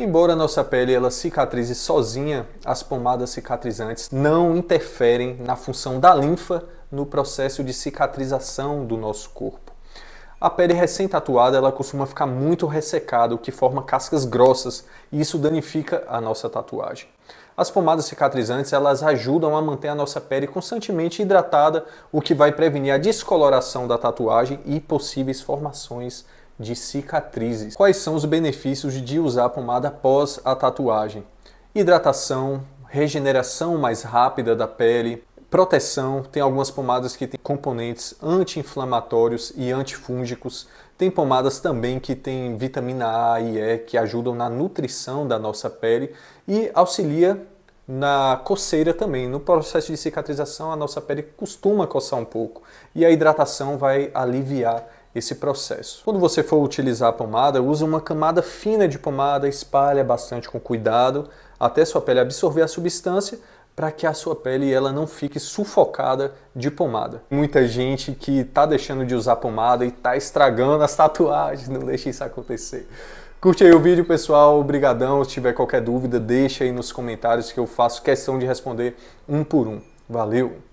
Embora nossa pele ela cicatrize sozinha, as pomadas cicatrizantes não interferem na função da linfa no processo de cicatrização do nosso corpo. A pele recém-tatuada ela costuma ficar muito ressecada, o que forma cascas grossas, e isso danifica a nossa tatuagem. As pomadas cicatrizantes elas ajudam a manter a nossa pele constantemente hidratada, o que vai prevenir a descoloração da tatuagem e possíveis formações de cicatrizes. Quais são os benefícios de usar a pomada após a tatuagem? Hidratação, regeneração mais rápida da pele, proteção, tem algumas pomadas que têm componentes anti-inflamatórios e antifúngicos. Tem pomadas também que têm vitamina A e E que ajudam na nutrição da nossa pele e auxilia na coceira também. No processo de cicatrização, a nossa pele costuma coçar um pouco e a hidratação vai aliviar esse processo. Quando você for utilizar a pomada, use uma camada fina de pomada, espalha bastante com cuidado até sua pele absorver a substância para que a sua pele ela não fique sufocada de pomada. Muita gente que está deixando de usar pomada e está estragando as tatuagens, não deixe isso acontecer. Curte aí o vídeo, pessoal. Obrigadão. Se tiver qualquer dúvida, deixa aí nos comentários que eu faço questão de responder um por um. Valeu!